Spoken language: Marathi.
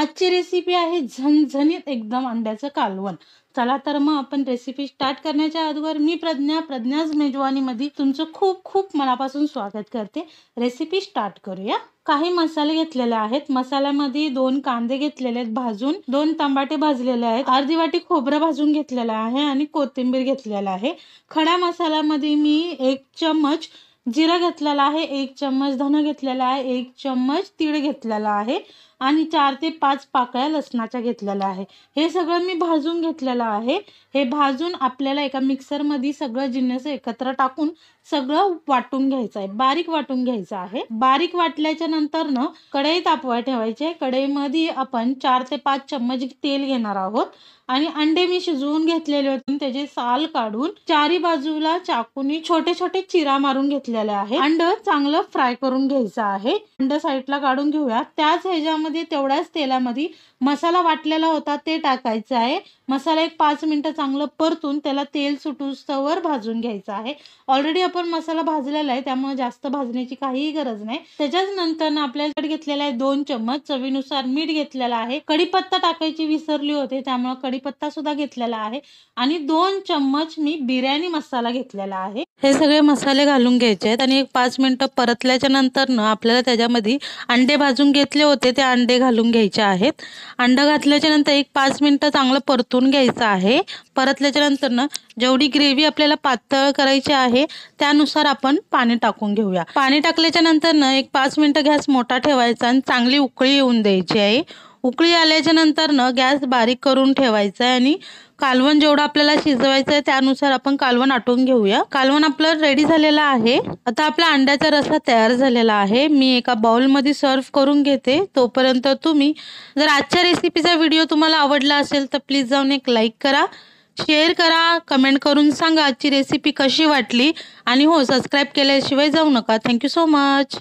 आजची रेसिपी आहे झणझणीत एकदम अंड्याचं कालवण चला तर मग आपण रेसिपी स्टार्ट करण्याच्या अगोदर मी प्रज्ञा प्रज्ञाज मेजवानीमध्ये तुमचं खूप खूप मनापासून स्वागत करते रेसिपी स्टार्ट करूया काही मसाले घेतलेले आहेत मसाल्यामध्ये दोन कांदे घेतलेले आहेत भाजून दोन तांबाटे भाजलेले आहेत अर्धी वाटी खोबरं भाजून घेतलेलं आहे आणि कोथिंबीर घेतलेला आहे खडा मसाल्यामध्ये मी एक चमच जिरा घेतलेला आहे एक चम्मच धन घेतलेला आहे एक चम्मच तीळ घेतलेला आहे आणि चार ते पाच पाकळ्या लसणाच्या घेतलेल्या आहे हे सगळं मी भाजून घेतलेलं आहे हे भाजून आपल्याला एका मिक्सरमध्ये सगळं जिन्नस एकत्र टाकून सगळं वाटून घ्यायचं आहे बारीक वाटून घ्यायचं आहे बारीक वाटल्याच्या नंतर ना कढई तापवाय ठेवायची आहे कढईमध्ये आपण चार ते पाच चम्मच तेल घेणार आहोत आणि अंडे मी शिजवून घेतलेले होते त्याचे साल काढून चारी बाजूला चाकूनी छोटे छोटे चिरा मारून घेतले आहे अंड चांगलं फ्राय करून घ्यायचं आहे अंड साईडला काढून घेऊया त्याच ह्याच्यामध्ये तेवढ्याच तेलामध्ये मसाला वाटलेला होता ते टाकायचं आहे मसाला एक पाच मिनटं चांगलं परतून त्याला तेल सुटूस्तवर भाजून घ्यायचं आहे ऑलरेडी आपण मसाला भाजलेला आहे त्यामुळे जास्त भाजण्याची काहीही गरज नाही त्याच्याच नंतर आपल्याकडे घेतलेला आहे दोन चम्मच चवीनुसार मीठ घेतलेला आहे कढीपत्ता टाकायची विसरली होती त्यामुळे कडीपत्ता सुद्धा घेतलेला आहे आणि दोन चम्मच मी बिर्याणी मसाला घेतलेला आहे हे सगळे मसाले घालून घ्यायचे घ्यायचे आहेत आणि एक पाच मिनटं परतल्याच्या ना आपल्याला त्याच्यामध्ये अंडे भाजून घेतले होते ते अंडे घालून घ्यायचे आहेत अंडं घातल्याच्या नंतर एक पाच मिनटं चांगलं परतून घ्यायचं आहे परतल्याच्या नंतर ना जेवढी ग्रेव्ही आपल्याला पातळ करायची आहे त्यानुसार आपण पाणी टाकून घेऊया पाणी टाकल्याच्या नंतर ना एक पाच मिनटं गॅस मोठा ठेवायचा आणि चांगली उकळी येऊन द्यायची आहे उकळी आल्याच्या नंतर न गॅस बारीक करून ठेवायचा आहे आणि कालवण जेवढं आपल्याला शिजवायचं आहे त्यानुसार आपण कालवण आटून घेऊया कालवण आपलं रेडी झालेलं आहे आता आपला अंड्याचा रस्सा तयार झालेला आहे मी एका बाउलमध्ये सर्व्ह करून घेते तोपर्यंत तुम्ही जर आजच्या रेसिपीचा व्हिडिओ तुम्हाला आवडला असेल तर प्लीज जाऊन एक लाईक करा शेअर करा कमेंट करून सांगा आजची रेसिपी कशी वाटली आणि हो सबस्क्राईब केल्याशिवाय जाऊ नका थँक्यू सो मच